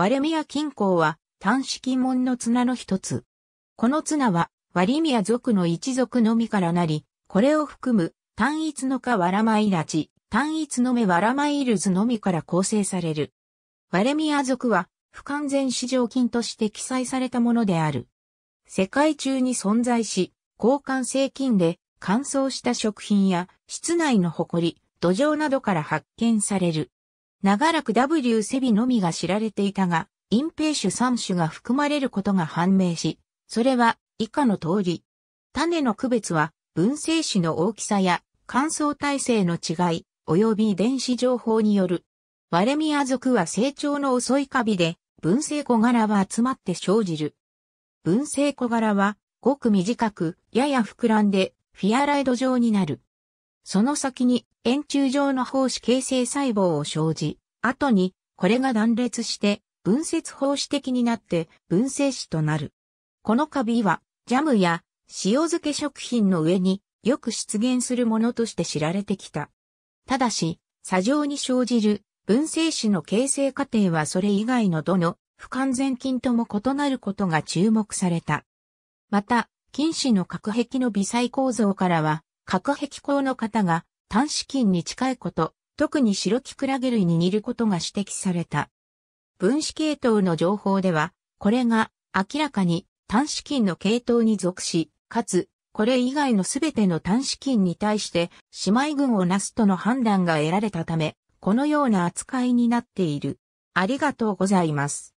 割宮金郊は単式門の綱の一つ。この綱は割宮族の一族のみからなり、これを含む単一のかわらまいらち、単一の目わらまいるずのみから構成される。割宮族は不完全市場金として記載されたものである。世界中に存在し、交換性金で乾燥した食品や室内の埃、土壌などから発見される。長らく W セビのみが知られていたが、隠蔽種3種が含まれることが判明し、それは以下の通り。種の区別は、分生種の大きさや乾燥体制の違い、及び遺伝子情報による。ワレミア属は成長の遅いカビで、分生小柄は集まって生じる。分生小柄は、ごく短く、やや膨らんで、フィアライド状になる。その先に円柱状の胞子形成細胞を生じ、後にこれが断裂して分節胞子的になって分生子となる。このカビはジャムや塩漬け食品の上によく出現するものとして知られてきた。ただし、砂上に生じる分生子の形成過程はそれ以外のどの不完全菌とも異なることが注目された。また、菌糸の核壁の微細構造からは、隔壁孔の方が短子菌に近いこと、特に白キクラゲ類に似ることが指摘された。分子系統の情報では、これが明らかに短子菌の系統に属し、かつ、これ以外のすべての短子菌に対して姉妹群をなすとの判断が得られたため、このような扱いになっている。ありがとうございます。